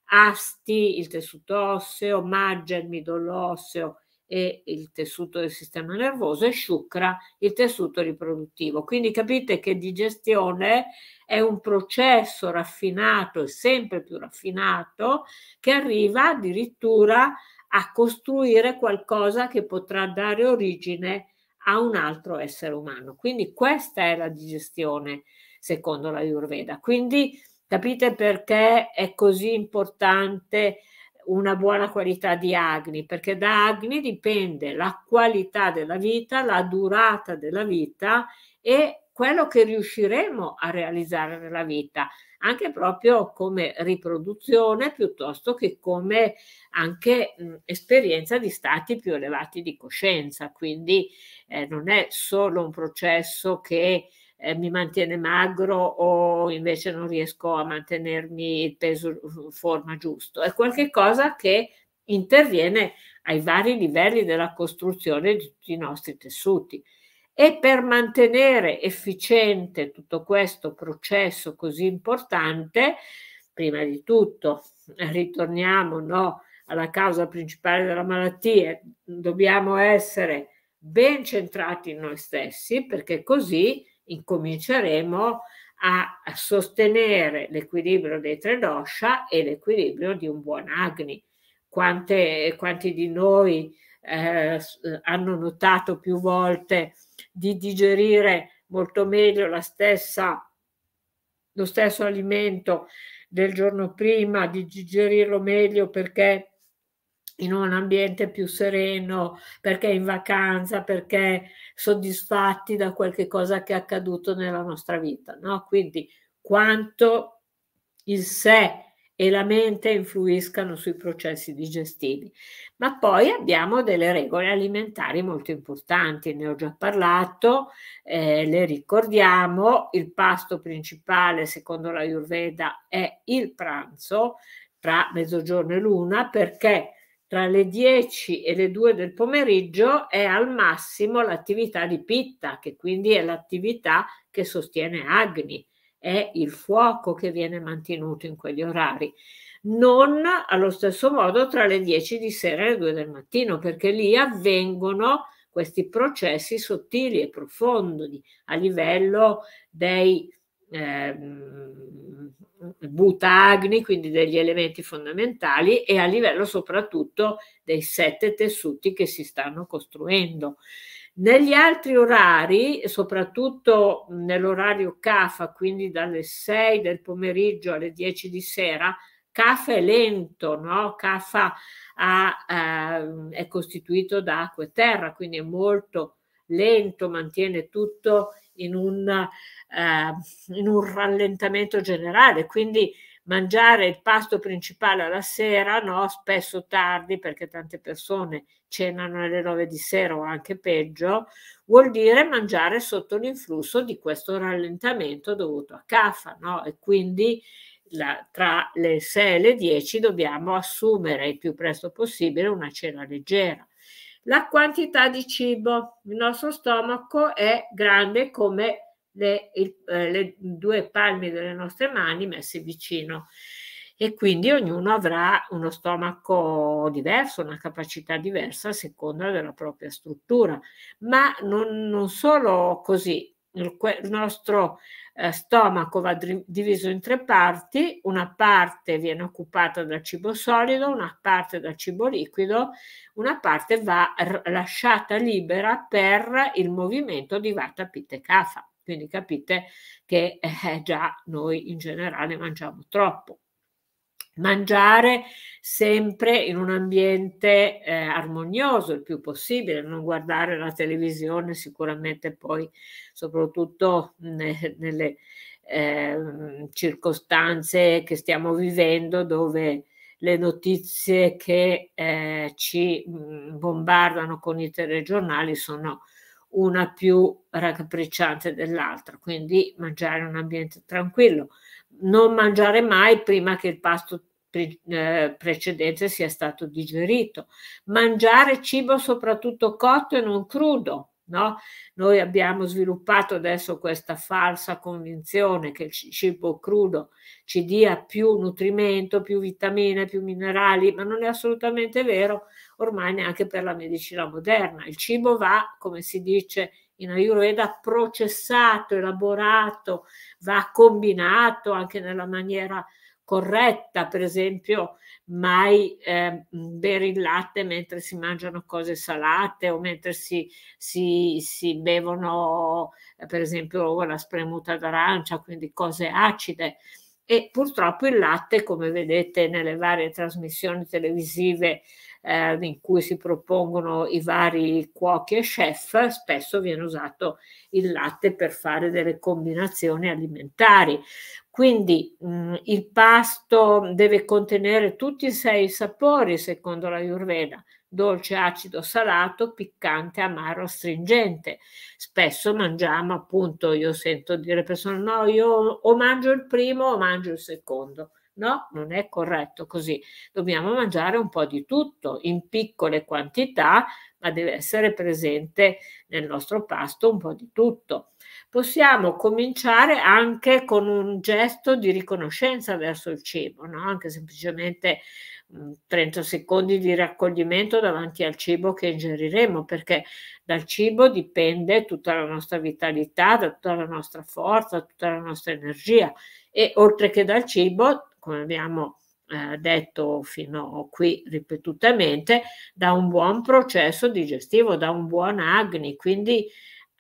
asti, il tessuto osseo, maggia, il midollo osseo e il tessuto del sistema nervoso e sciucra, il tessuto riproduttivo. Quindi capite che digestione è un processo raffinato e sempre più raffinato che arriva addirittura a a costruire qualcosa che potrà dare origine a un altro essere umano. Quindi questa è la digestione secondo la Ayurveda. Quindi capite perché è così importante una buona qualità di Agni, perché da Agni dipende la qualità della vita, la durata della vita e quello che riusciremo a realizzare nella vita anche proprio come riproduzione piuttosto che come anche mh, esperienza di stati più elevati di coscienza. Quindi eh, non è solo un processo che eh, mi mantiene magro o invece non riesco a mantenermi il peso in uh, uh, forma giusto, è qualcosa che interviene ai vari livelli della costruzione di tutti i nostri tessuti. E per mantenere efficiente tutto questo processo così importante, prima di tutto *laughs* ritorniamo no, alla causa principale della malattia, dobbiamo essere ben centrati in noi stessi perché così incominceremo a sostenere l'equilibrio dei tre dosha e l'equilibrio di un buon agni. Quante, quanti di noi eh, hanno notato più volte di digerire molto meglio la stessa, lo stesso alimento del giorno prima, di digerirlo meglio perché in un ambiente più sereno, perché in vacanza, perché soddisfatti da qualche cosa che è accaduto nella nostra vita. No? Quindi quanto il sé e la mente influiscano sui processi digestivi. Ma poi abbiamo delle regole alimentari molto importanti, ne ho già parlato, eh, le ricordiamo, il pasto principale secondo la Ayurveda è il pranzo tra mezzogiorno e l'una perché tra le 10 e le 2 del pomeriggio è al massimo l'attività di pitta, che quindi è l'attività che sostiene Agni è il fuoco che viene mantenuto in quegli orari. Non allo stesso modo tra le 10 di sera e le 2 del mattino, perché lì avvengono questi processi sottili e profondi a livello dei eh, butagni, quindi degli elementi fondamentali, e a livello soprattutto dei sette tessuti che si stanno costruendo. Negli altri orari, soprattutto nell'orario CAFA, quindi dalle 6 del pomeriggio alle 10 di sera, CAFA è lento, no? CAFA ha, eh, è costituito da acqua e terra, quindi è molto lento, mantiene tutto in un, eh, in un rallentamento generale, quindi mangiare il pasto principale alla sera, no? spesso tardi perché tante persone cenano alle 9 di sera o anche peggio, vuol dire mangiare sotto l'influsso di questo rallentamento dovuto a CAFA no? e quindi la, tra le 6 e le 10 dobbiamo assumere il più presto possibile una cena leggera. La quantità di cibo, il nostro stomaco è grande come le, il, eh, le due palme delle nostre mani messe vicino e quindi ognuno avrà uno stomaco diverso, una capacità diversa a seconda della propria struttura. Ma non, non solo così, il, il nostro eh, stomaco va diviso in tre parti, una parte viene occupata dal cibo solido, una parte dal cibo liquido, una parte va lasciata libera per il movimento di vata, pitta e kafa. Quindi capite che eh, eh, già noi in generale mangiamo troppo. Mangiare sempre in un ambiente eh, armonioso il più possibile, non guardare la televisione sicuramente poi, soprattutto ne, nelle eh, circostanze che stiamo vivendo dove le notizie che eh, ci mm, bombardano con i telegiornali sono una più raccapricciante dell'altra, quindi mangiare in un ambiente tranquillo. Non mangiare mai prima che il pasto pre- eh, precedente sia stato digerito. Mangiare cibo soprattutto cotto e non crudo. No? Noi abbiamo sviluppato adesso questa falsa convinzione che il cibo crudo ci dia più nutrimento, più vitamine, più minerali, ma non è assolutamente vero ormai neanche per la medicina moderna. Il cibo va, come si dice in Ayurveda, processato, elaborato, va combinato anche nella maniera corretta, per esempio mai eh, bere il latte mentre si mangiano cose salate o mentre si, si, si bevono per esempio la spremuta d'arancia, quindi cose acide. E purtroppo il latte, come vedete nelle varie trasmissioni televisive eh, in cui si propongono i vari cuochi e chef, spesso viene usato il latte per fare delle combinazioni alimentari. Quindi mh, mm, il pasto deve contenere tutti i sei sapori secondo la Jurveda dolce, acido, salato, piccante, amaro, astringente. Spesso mangiamo appunto, io sento dire persone, no, io o mangio il primo o mangio il secondo. No, non è corretto così. Dobbiamo mangiare un po' di tutto in piccole quantità, ma deve essere presente nel nostro pasto un po' di tutto. Possiamo cominciare anche con un gesto di riconoscenza verso il cibo, no? anche semplicemente 30 mm, secondi di raccoglimento davanti al cibo che ingeriremo, perché dal cibo dipende tutta la nostra vitalità, tutta la nostra forza, tutta la nostra energia e oltre che dal cibo come abbiamo eh, detto fino qui ripetutamente, da un buon processo digestivo, da un buon agni, quindi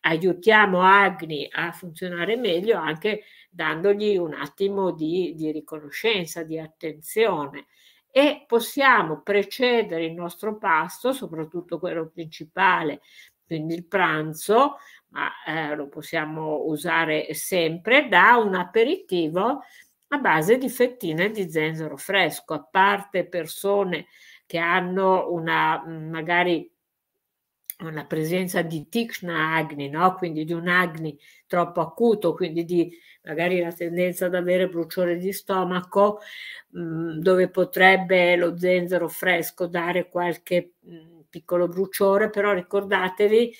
aiutiamo Agni a funzionare meglio anche dandogli un attimo di, di, riconoscenza, di attenzione e possiamo precedere il nostro pasto, soprattutto quello principale, quindi il pranzo, ma eh, lo possiamo usare sempre da un aperitivo a base di fettine di zenzero fresco, a parte persone che hanno una magari una presenza di Tikshna Agni, no? quindi di un Agni troppo acuto, quindi di magari la tendenza ad avere bruciore di stomaco, mh, mm, dove potrebbe lo zenzero fresco dare qualche mh, mm, piccolo bruciore, però ricordatevi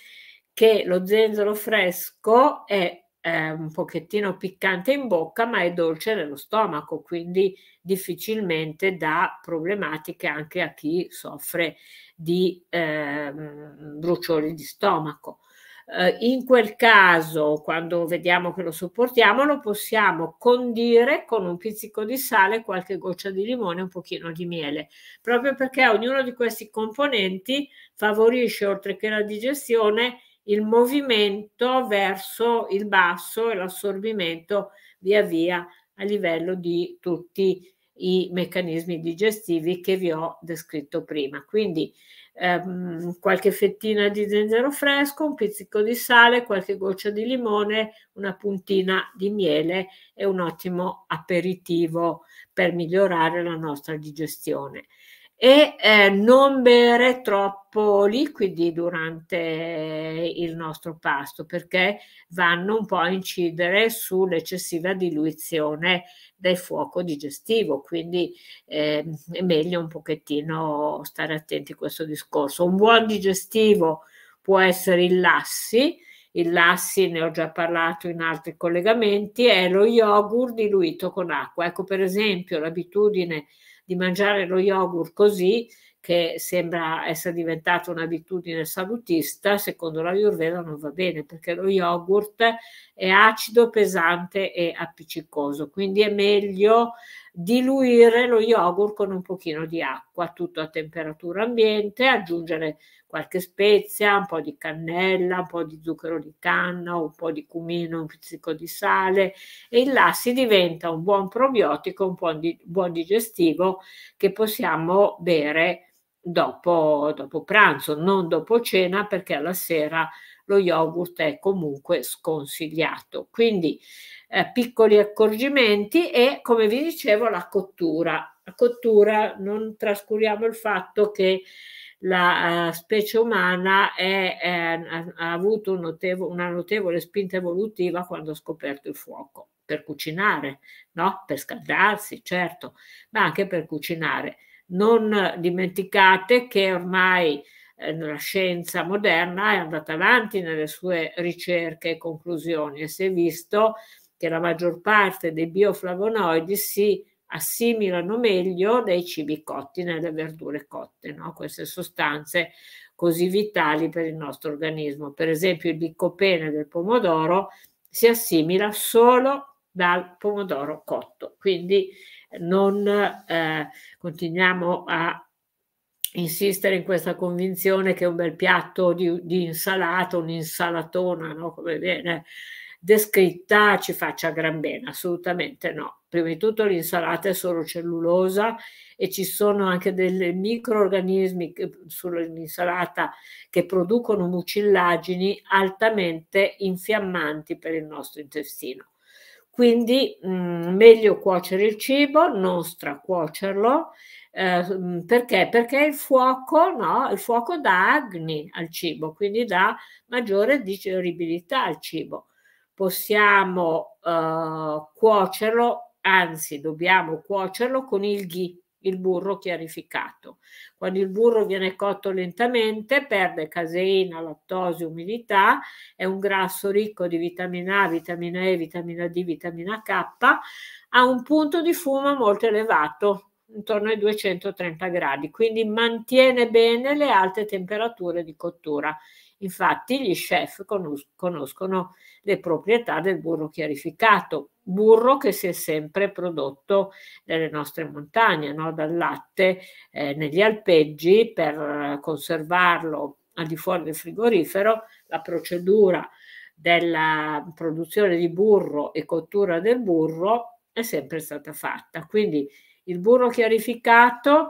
che lo zenzero fresco è eh, un pochettino piccante in bocca, ma è dolce nello stomaco, quindi difficilmente dà problematiche anche a chi soffre di eh, bruciori di stomaco. Eh, in quel caso, quando vediamo che lo sopportiamo, lo possiamo condire con un pizzico di sale, qualche goccia di limone e un pochino di miele, proprio perché ognuno di questi componenti favorisce, oltre che la digestione, il movimento verso il basso e l'assorbimento via via a livello di tutti i meccanismi digestivi che vi ho descritto prima. Quindi ehm, qualche fettina di zenzero fresco, un pizzico di sale, qualche goccia di limone, una puntina di miele è un ottimo aperitivo per migliorare la nostra digestione e eh, non bere troppo liquidi durante il nostro pasto perché vanno un po' a incidere sull'eccessiva diluizione del fuoco digestivo, quindi eh, è meglio un pochettino stare attenti a questo discorso. Un buon digestivo può essere il lassi, il lassi ne ho già parlato in altri collegamenti, è lo yogurt diluito con acqua. Ecco per esempio l'abitudine di mangiare lo yogurt così, che sembra essere diventata un'abitudine salutista, secondo la Ayurveda non va bene perché lo yogurt è acido, pesante e appiccicoso, quindi è meglio diluire lo yogurt con un pochino di acqua, tutto a temperatura ambiente, aggiungere qualche spezia, un po' di cannella, un po' di zucchero di canna, un po' di cumino, un pizzico di sale e in là si diventa un buon probiotico, un buon, di, buon digestivo che possiamo bere dopo, dopo pranzo, non dopo cena perché alla sera lo yogurt è comunque sconsigliato. Quindi eh, piccoli accorgimenti e come vi dicevo la cottura. La cottura non trascuriamo il fatto che la uh, specie umana è, è, ha, avuto un notevo, una notevole spinta evolutiva quando ha scoperto il fuoco per cucinare, no? per scaldarsi, certo, ma anche per cucinare. Non dimenticate che ormai eh, la scienza moderna è andata avanti nelle sue ricerche e conclusioni e si è visto che la maggior parte dei bioflavonoidi si assimilano meglio dai cibi cotti, nelle verdure cotte, no? queste sostanze così vitali per il nostro organismo. Per esempio il licopene del pomodoro si assimila solo dal pomodoro cotto, quindi non eh, continuiamo a insistere in questa convinzione che un bel piatto di, di insalata, un'insalatona, no? come viene descritta, ci faccia gran bene, assolutamente no. Prima di tutto l'insalata è solo cellulosa e ci sono anche dei microorganismi sull'insalata che producono mucillagini altamente infiammanti per il nostro intestino. Quindi mh, mm, meglio cuocere il cibo, non stracuocerlo eh, perché? Perché il fuoco, no? il fuoco dà agni al cibo, quindi dà maggiore digeribilità al cibo. Possiamo eh, cuocerlo, anzi dobbiamo cuocerlo con il ghi, il burro chiarificato. Quando il burro viene cotto lentamente perde caseina, lattosio, umidità, è un grasso ricco di vitamina A, vitamina E, vitamina D, vitamina K, ha un punto di fumo molto elevato, intorno ai 230 gradi, quindi mantiene bene le alte temperature di cottura. Infatti gli chef conoscono le proprietà del burro chiarificato, burro che si è sempre prodotto nelle nostre montagne, no? dal latte eh, negli alpeggi per conservarlo al di fuori del frigorifero, la procedura della produzione di burro e cottura del burro è sempre stata fatta. Quindi il burro chiarificato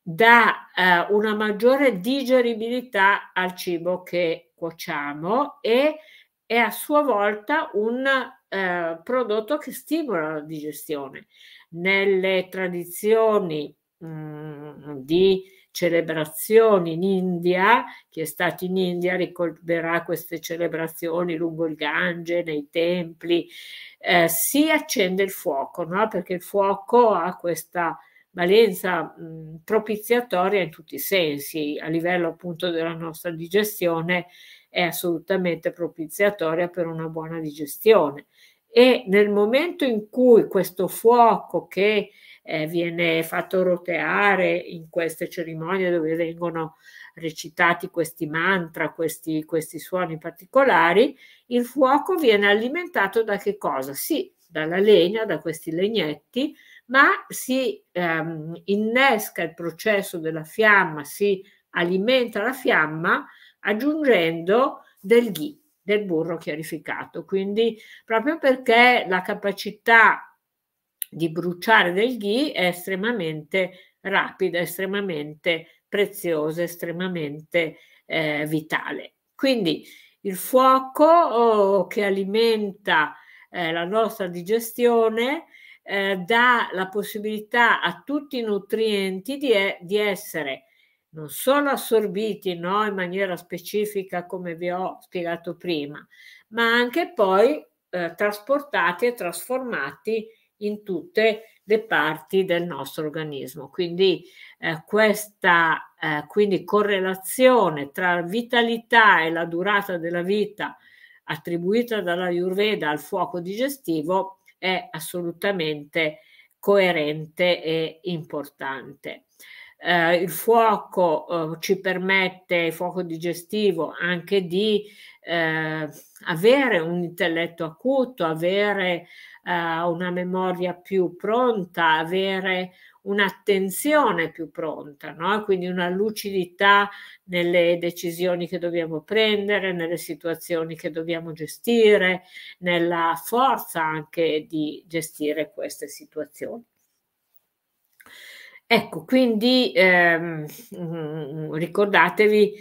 dà eh, una maggiore digeribilità al cibo che cuociamo e è a sua volta un eh, prodotto che stimola la digestione. Nelle tradizioni mh, mm, di celebrazioni in India, chi è stato in India ricorderà queste celebrazioni lungo il Gange, nei templi, eh, si accende il fuoco, no? perché il fuoco ha questa valenza mh, propiziatoria in tutti i sensi, a livello appunto della nostra digestione è assolutamente propiziatoria per una buona digestione. E nel momento in cui questo fuoco che eh, viene fatto roteare in queste cerimonie dove vengono recitati questi mantra, questi, questi suoni particolari, il fuoco viene alimentato da che cosa? Sì, dalla legna, da questi legnetti, ma si ehm, innesca il processo della fiamma, si alimenta la fiamma aggiungendo del ghi, del burro chiarificato. Quindi proprio perché la capacità di bruciare del ghi è estremamente rapida, estremamente preziosa, estremamente eh, vitale. Quindi il fuoco oh, che alimenta eh, la nostra digestione eh, dà la possibilità a tutti i nutrienti di, di essere non solo assorbiti no, in maniera specifica come vi ho spiegato prima, ma anche poi eh, trasportati e trasformati in tutte le parti del nostro organismo. Quindi eh, questa eh, quindi correlazione tra vitalità e la durata della vita attribuita dalla Ayurveda al fuoco digestivo è assolutamente coerente e importante. Eh, il fuoco eh, ci permette, il fuoco digestivo, anche di eh, avere un intelletto acuto, avere eh, una memoria più pronta, avere un'attenzione più pronta, no? quindi una lucidità nelle decisioni che dobbiamo prendere, nelle situazioni che dobbiamo gestire, nella forza anche di gestire queste situazioni. Ecco, quindi ehm, mm, ricordatevi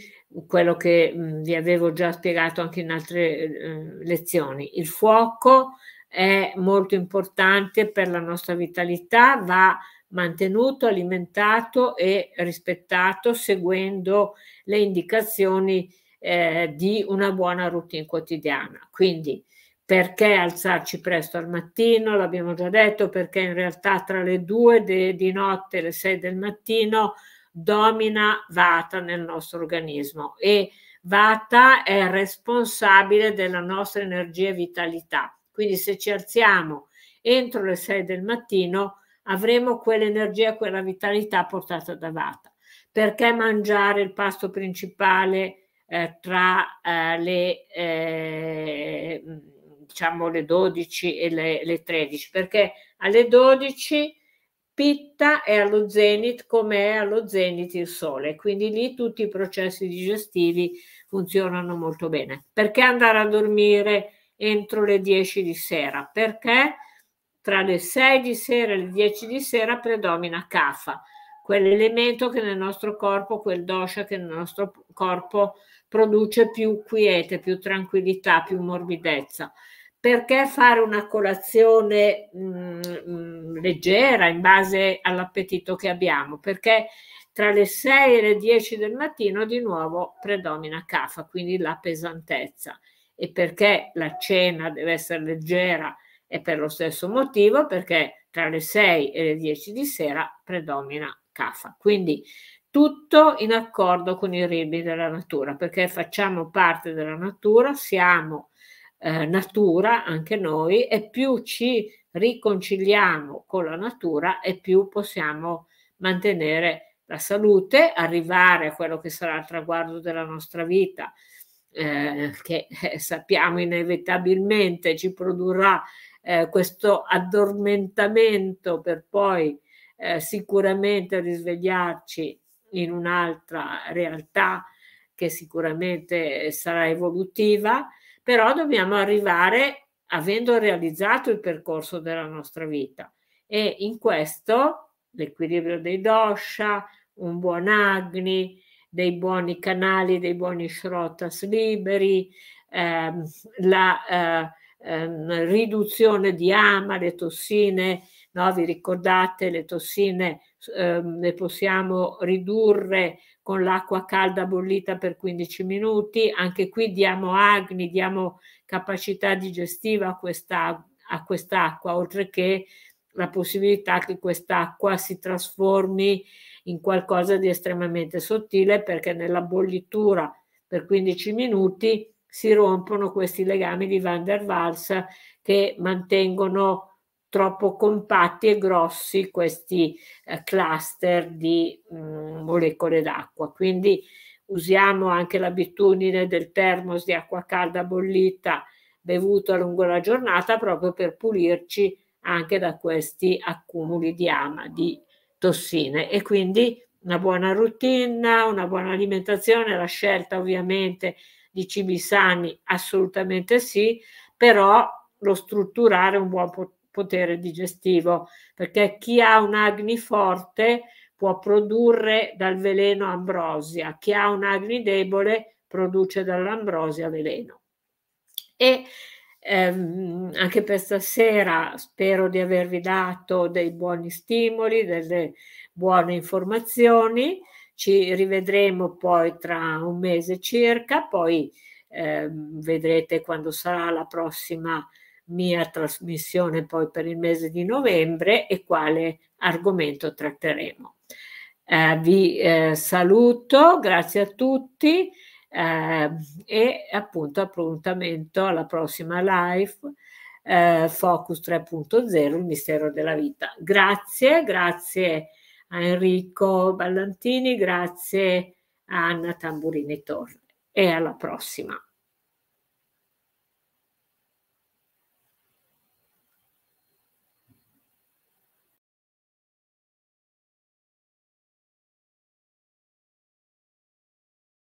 quello che mm, vi avevo già spiegato anche in altre eh, lezioni. Il fuoco è molto importante per la nostra vitalità, va mantenuto, alimentato e rispettato seguendo le indicazioni eh, di una buona routine quotidiana. Quindi perché alzarci presto al mattino, l'abbiamo già detto, perché in realtà tra le due de, di notte e le sei del mattino domina Vata nel nostro organismo e Vata è responsabile della nostra energia e vitalità. Quindi se ci alziamo entro le sei del mattino avremo quell'energia, quella vitalità portata da Vata. Perché mangiare il pasto principale eh, tra eh, le... Eh, diciamo le 12 e le, le 13, perché alle 12 Pitta è allo zenit come è allo zenit il Sole, quindi lì tutti i processi digestivi funzionano molto bene. Perché andare a dormire entro le 10 di sera? Perché tra le 6 di sera e le 10 di sera predomina Kafa, quell'elemento che nel nostro corpo, quel dosha che nel nostro corpo produce più quiete, più tranquillità, più morbidezza perché fare una colazione mh, mm, mh, mm, leggera in base all'appetito che abbiamo? Perché tra le 6 e le 10 del mattino di nuovo predomina CAFA, quindi la pesantezza. E perché la cena deve essere leggera? È per lo stesso motivo, perché tra le 6 e le 10 di sera predomina CAFA. Quindi tutto in accordo con i ritmi della natura, perché facciamo parte della natura, siamo eh, natura, anche noi, e più ci riconciliamo con la natura e più possiamo mantenere la salute, arrivare a quello che sarà il traguardo della nostra vita, eh, che eh, sappiamo inevitabilmente ci produrrà eh, questo addormentamento per poi eh, sicuramente risvegliarci in un'altra realtà che sicuramente eh, sarà evolutiva però dobbiamo arrivare avendo realizzato il percorso della nostra vita e in questo l'equilibrio dei dosha, un buon agni, dei buoni canali, dei buoni shrotas liberi, ehm, la eh, ehm, riduzione di ama, le tossine No? Vi ricordate le tossine eh, le possiamo ridurre con l'acqua calda bollita per 15 minuti, anche qui diamo agni, diamo capacità digestiva a, questa, a quest'acqua, oltre che la possibilità che quest'acqua si trasformi in qualcosa di estremamente sottile perché nella bollitura per 15 minuti si rompono questi legami di Van der Waals che mantengono troppo compatti e grossi questi eh, cluster di mh, mm, molecole d'acqua. Quindi usiamo anche l'abitudine del termos di acqua calda bollita bevuto a lungo la giornata proprio per pulirci anche da questi accumuli di ama, di tossine e quindi una buona routine, una buona alimentazione, la scelta ovviamente di cibi sani assolutamente sì, però lo strutturare un buon potere digestivo, perché chi ha un agni forte può produrre dal veleno ambrosia, chi ha un agni debole produce dall'ambrosia veleno. E ehm, anche per stasera spero di avervi dato dei buoni stimoli, delle buone informazioni. Ci rivedremo poi tra un mese circa, poi ehm, vedrete quando sarà la prossima mia trasmissione poi per il mese di novembre e quale argomento tratteremo. Eh, vi eh, saluto, grazie a tutti eh, e appunto appuntamento alla prossima live eh, Focus 3.0, il mistero della vita. Grazie, grazie a Enrico Ballantini, grazie a Anna Tamburini Torre e alla prossima.